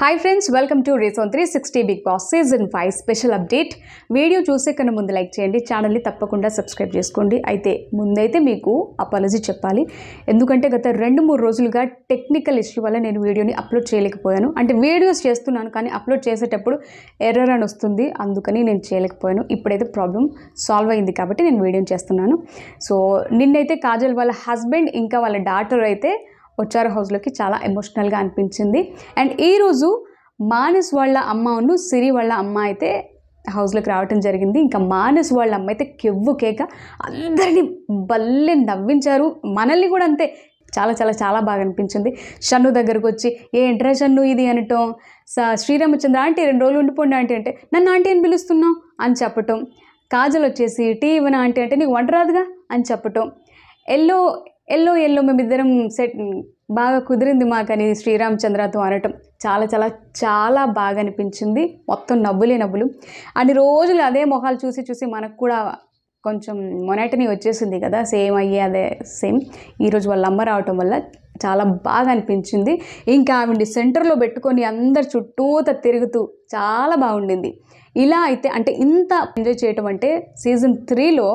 hi friends welcome to reason three sixty big boss season five special update video చూసే కన్నా ముందు like చేయండి ఛానల్ని తప్పకుండా సబ్స్క్రైబ్ చేసుకోండి అయితే ముందైతే మీకు అపాలజీ చెప్పాలి ఎందుకంటే గత రెండు మూడు రోజులుగా టెక్నికల్ ఇష్యూ వల్ల నేను వీడియోని అప్లోడ్ చేయలేకపోయాను అంటే వీడియోస్ చేస్తున్నాను కానీ అప్లోడ్ చేసేటప్పుడు ఎర్రర్ అని వస్తుంది అందుకని నేను చేయలేకపోయాను ఇప్పుడైతే ప్రాబ్లం సాల్వ్ అయింది కాబట్టి నేను వీడియోని చేస్తున్నాను సో నిన్నైతే కాజల్ వాళ్ళ హస్బెండ్ ఇంకా వాళ్ళ డాటర్ అయితే వచ్చారు హౌస్లోకి చాలా ఎమోషనల్గా అనిపించింది అండ్ ఈరోజు మానస్ వాళ్ళ ఉండు సిరి వాళ్ళ అమ్మ అయితే హౌస్లోకి రావటం జరిగింది ఇంకా మానస్ వాళ్ళ అమ్మ అయితే కెవ్వు కేక అందరినీ భలే నవ్వించారు మనల్ని కూడా అంతే చాలా చాలా చాలా బాగా అనిపించింది షన్ను దగ్గరకు వచ్చి ఏంట్రా షన్ను ఇది అనటం శ్రీరామచంద్ర ఆంటీ రెండు రోజులు ఉండిపోండి ఆంటీ అంటే నన్ను ఆంటీ అని పిలుస్తున్నావు అని చెప్పటం కాజల్ వచ్చేసి టీ ఇవ్వన ఆంటీ అంటే నీకు వంట రాదుగా అని చెప్పటం ఎల్లో ఎల్లో ఎల్లో మేమిద్దరం సెట్ బాగా కుదిరింది మాకని శ్రీరామచంద్రతో అనటం చాలా చాలా చాలా బాగా అనిపించింది మొత్తం నవ్వులే నవ్వులు అన్ని రోజులు అదే మొహాలు చూసి చూసి మనకు కూడా కొంచెం మొనటనీ వచ్చేసింది కదా సేమ్ అయ్యే అదే సేమ్ ఈరోజు వాళ్ళ అమ్మ రావటం వల్ల చాలా బాగా అనిపించింది ఇంకా ఆవిడ్ని సెంటర్లో పెట్టుకొని అందరు చుట్టూత తిరుగుతూ చాలా బాగుండింది ఇలా అయితే అంటే ఇంత ఎంజాయ్ చేయటం అంటే సీజన్ త్రీలో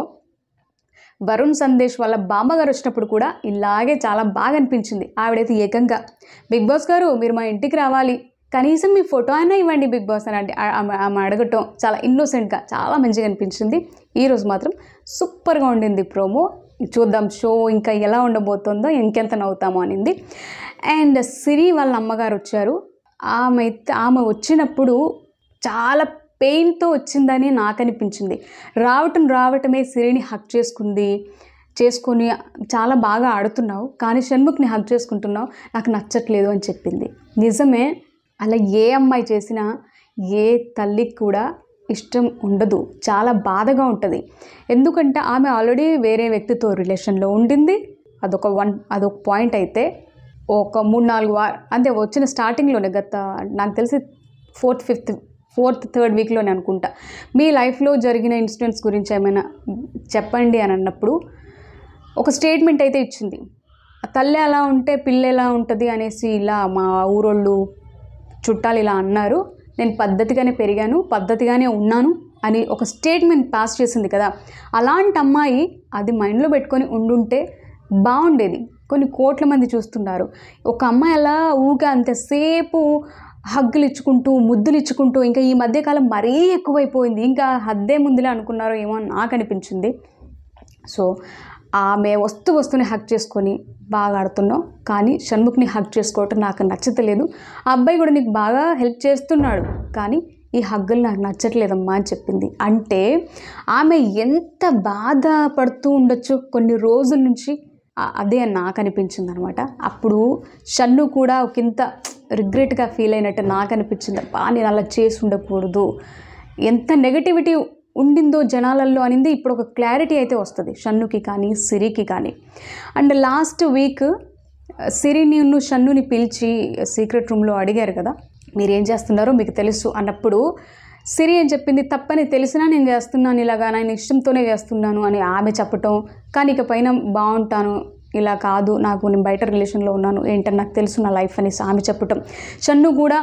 వరుణ్ సందేశ్ వాళ్ళ బామ్మగారు వచ్చినప్పుడు కూడా ఇలాగే చాలా బాగా అనిపించింది ఆవిడైతే ఏకంగా బిగ్ బాస్ గారు మీరు మా ఇంటికి రావాలి కనీసం మీ ఫోటో అయినా ఇవ్వండి బిగ్ బాస్ అని అంటే ఆమె అడగటం చాలా ఇన్నోసెంట్గా చాలా మంచిగా అనిపించింది ఈరోజు మాత్రం సూపర్గా ఉండింది ప్రోమో చూద్దాం షో ఇంకా ఎలా ఉండబోతుందో ఇంకెంత నవ్వుతామో అనింది అండ్ సిరి వాళ్ళ అమ్మగారు వచ్చారు ఆమె ఆమె వచ్చినప్పుడు చాలా పెయిన్తో వచ్చిందని నాకు అనిపించింది రావటం రావటమే సిరిని హక్ చేసుకుంది చేసుకొని చాలా బాగా ఆడుతున్నావు కానీ షణ్ముఖ్ని హక్ చేసుకుంటున్నావు నాకు నచ్చట్లేదు అని చెప్పింది నిజమే అలా ఏ అమ్మాయి చేసినా ఏ తల్లికి కూడా ఇష్టం ఉండదు చాలా బాధగా ఉంటుంది ఎందుకంటే ఆమె ఆల్రెడీ వేరే వ్యక్తితో రిలేషన్లో ఉండింది అదొక వన్ అదొక పాయింట్ అయితే ఒక మూడు నాలుగు వార్ అంటే వచ్చిన స్టార్టింగ్లోనే గత నాకు తెలిసి ఫోర్త్ ఫిఫ్త్ ఫోర్త్ థర్డ్ వీక్లో నేను అనుకుంటా మీ లైఫ్లో జరిగిన ఇన్సిడెంట్స్ గురించి ఏమైనా చెప్పండి అని అన్నప్పుడు ఒక స్టేట్మెంట్ అయితే ఇచ్చింది తల్లి ఎలా ఉంటే పిల్ల ఎలా ఉంటుంది అనేసి ఇలా మా ఊరోళ్ళు చుట్టాలు ఇలా అన్నారు నేను పద్ధతిగానే పెరిగాను పద్ధతిగానే ఉన్నాను అని ఒక స్టేట్మెంట్ పాస్ చేసింది కదా అలాంటి అమ్మాయి అది మైండ్లో పెట్టుకొని ఉండుంటే బాగుండేది కొన్ని కోట్ల మంది చూస్తున్నారు ఒక అమ్మాయి అలా ఊగా అంతసేపు హగ్గులు ఇచ్చుకుంటూ ముద్దులు ఇచ్చుకుంటూ ఇంకా ఈ మధ్యకాలం మరీ ఎక్కువైపోయింది ఇంకా హద్దే ముందులే అనుకున్నారో ఏమో నాకు అనిపించింది సో ఆమె వస్తు వస్తువుని హక్ చేసుకొని బాగా ఆడుతున్నావు కానీ షణ్ముఖ్ని హక్ చేసుకోవటం నాకు నచ్చతలేదు ఆ అబ్బాయి కూడా నీకు బాగా హెల్ప్ చేస్తున్నాడు కానీ ఈ హగ్గులు నాకు నచ్చట్లేదమ్మా అని చెప్పింది అంటే ఆమె ఎంత బాధపడుతూ ఉండొచ్చు కొన్ని రోజుల నుంచి అదే నాకు అనిపించింది అనమాట అప్పుడు షన్ను కూడా ఒకంత రిగ్రెట్గా ఫీల్ అయినట్టు నాకు అనిపించింది అబ్బా నేను అలా చేసి ఉండకూడదు ఎంత నెగటివిటీ ఉండిందో జనాలల్లో అనింది ఇప్పుడు ఒక క్లారిటీ అయితే వస్తుంది షన్నుకి కానీ సిరికి కానీ అండ్ లాస్ట్ వీక్ సిరిని షన్నుని పిలిచి సీక్రెట్ రూమ్లో అడిగారు కదా మీరు ఏం చేస్తున్నారో మీకు తెలుసు అన్నప్పుడు సిరి ఏం చెప్పింది తప్పని తెలిసినా నేను చేస్తున్నాను ఇలాగా నేను ఇష్టంతోనే చేస్తున్నాను అని ఆమె చెప్పటం కానీ ఇక పైన బాగుంటాను ఇలా కాదు నాకు నేను బయట రిలేషన్లో ఉన్నాను ఏంటని నాకు తెలుసు నా లైఫ్ అని ఆమె చెప్పటం షన్ను కూడా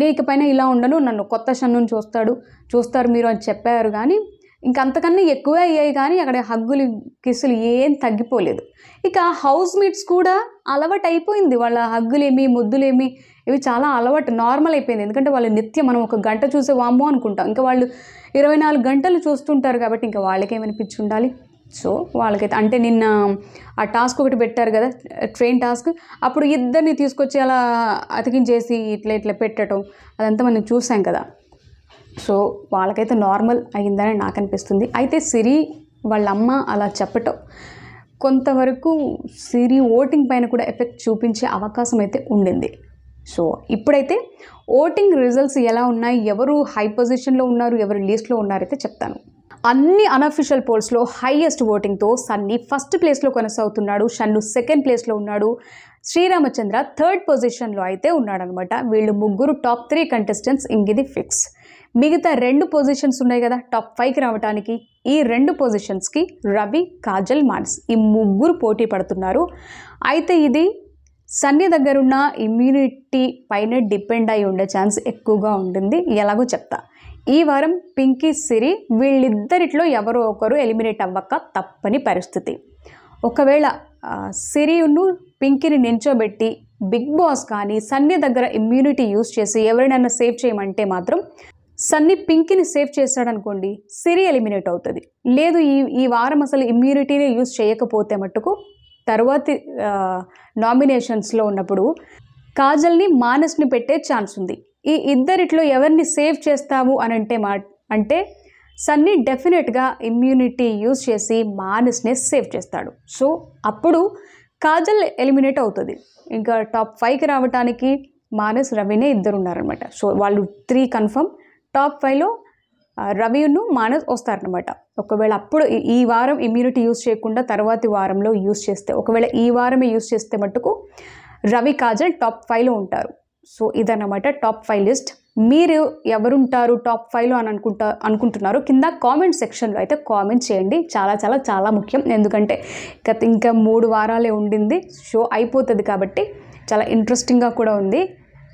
నీకపైన ఇలా ఉండను నన్ను కొత్త షన్నుని చూస్తాడు చూస్తారు మీరు అని చెప్పారు కానీ ఇంకంతకన్నా ఎక్కువే అయ్యాయి కానీ అక్కడ హగ్గులు కిసులు ఏం తగ్గిపోలేదు ఇక హౌస్ మేట్స్ కూడా అలవాటు అయిపోయింది వాళ్ళ హగ్గులేమి ముద్దులేమి ఇవి చాలా అలవాటు నార్మల్ అయిపోయింది ఎందుకంటే వాళ్ళు నిత్యం మనం ఒక గంట చూసే వామో అనుకుంటాం ఇంకా వాళ్ళు ఇరవై నాలుగు గంటలు చూస్తుంటారు కాబట్టి ఇంకా వాళ్ళకేమనిపించి ఉండాలి సో వాళ్ళకైతే అంటే నిన్న ఆ టాస్క్ ఒకటి పెట్టారు కదా ట్రైన్ టాస్క్ అప్పుడు ఇద్దరిని తీసుకొచ్చి అలా అతికించేసి ఇట్లా ఇట్లా పెట్టడం అదంతా మనం చూసాం కదా సో వాళ్ళకైతే నార్మల్ అయిందని నాకు అనిపిస్తుంది అయితే సిరి వాళ్ళ అమ్మ అలా చెప్పటం కొంతవరకు సిరి ఓటింగ్ పైన కూడా ఎఫెక్ట్ చూపించే అవకాశం అయితే ఉండింది సో ఇప్పుడైతే ఓటింగ్ రిజల్ట్స్ ఎలా ఉన్నాయి ఎవరు హై పొజిషన్లో ఉన్నారు ఎవరు లీస్ట్లో ఉన్నారైతే చెప్తాను అన్ని అనఫిషియల్ పోల్స్లో హైయెస్ట్ ఓటింగ్తో సన్నీ ఫస్ట్ ప్లేస్లో కొనసాగుతున్నాడు షన్ను సెకండ్ ప్లేస్లో ఉన్నాడు శ్రీరామచంద్ర థర్డ్ పొజిషన్లో అయితే ఉన్నాడనమాట వీళ్ళు ముగ్గురు టాప్ త్రీ కంటెస్టెంట్స్ ఇంకిది ఫిక్స్ మిగతా రెండు పొజిషన్స్ ఉన్నాయి కదా టాప్ ఫైవ్కి రావడానికి ఈ రెండు పొజిషన్స్కి రవి కాజల్ మాన్స్ ఈ ముగ్గురు పోటీ పడుతున్నారు అయితే ఇది సన్నీ దగ్గరున్న ఇమ్యూనిటీ పైన డిపెండ్ అయి ఉండే ఛాన్స్ ఎక్కువగా ఉంటుంది ఎలాగో చెప్తా ఈ వారం పింకీ సిరి వీళ్ళిద్దరిట్లో ఎవరో ఒకరు ఎలిమినేట్ అవ్వక తప్పని పరిస్థితి ఒకవేళ సిరిను పింకీని నించోబెట్టి బిగ్ బాస్ కానీ సన్నీ దగ్గర ఇమ్యూనిటీ యూస్ చేసి ఎవరినైనా సేవ్ చేయమంటే మాత్రం సన్నీ పింకిని సేవ్ చేశాడనుకోండి సిరి ఎలిమినేట్ అవుతుంది లేదు ఈ ఈ వారం అసలు ఇమ్యూనిటీని యూజ్ చేయకపోతే మట్టుకు తర్వాతి నామినేషన్స్లో ఉన్నప్పుడు కాజల్ని మానస్ని పెట్టే ఛాన్స్ ఉంది ఈ ఇద్దరిట్లో ఎవరిని సేవ్ చేస్తాము అని అంటే మా అంటే సన్నీ డెఫినెట్గా ఇమ్యూనిటీ యూజ్ చేసి మానస్నే సేవ్ చేస్తాడు సో అప్పుడు కాజల్ ఎలిమినేట్ అవుతుంది ఇంకా టాప్ ఫైవ్కి రావడానికి మానస్ రవినే ఇద్దరు ఉన్నారనమాట సో వాళ్ళు త్రీ కన్ఫర్మ్ టాప్ ఫైవ్లో రవిను మానస్ వస్తారనమాట ఒకవేళ అప్పుడు ఈ వారం ఇమ్యూనిటీ యూజ్ చేయకుండా తర్వాతి వారంలో యూజ్ చేస్తే ఒకవేళ ఈ వారమే యూజ్ చేస్తే మటుకు రవి కాజల్ టాప్ ఫైవ్లో ఉంటారు సో ఇదన్నమాట టాప్ ఫైవ్ లిస్ట్ మీరు ఎవరుంటారు టాప్ ఫైవ్లో అని అనుకుంటా అనుకుంటున్నారు కింద కామెంట్ సెక్షన్లో అయితే కామెంట్ చేయండి చాలా చాలా చాలా ముఖ్యం ఎందుకంటే గత ఇంకా మూడు వారాలే ఉండింది షో అయిపోతుంది కాబట్టి చాలా ఇంట్రెస్టింగ్గా కూడా ఉంది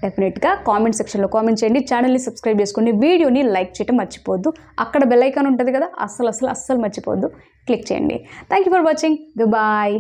డెఫినెట్గా కామెంట్ సెక్షన్లో కామెంట్ చేయండి ఛానల్ని సబ్స్క్రైబ్ చేసుకోండి వీడియోని లైక్ చేయటం మర్చిపోద్దు అక్కడ బెల్ ఐకాన్ ఉంటుంది కదా అస్సలు అస్సలు అస్సలు మర్చిపోద్దు క్లిక్ చేయండి thank you for watching bye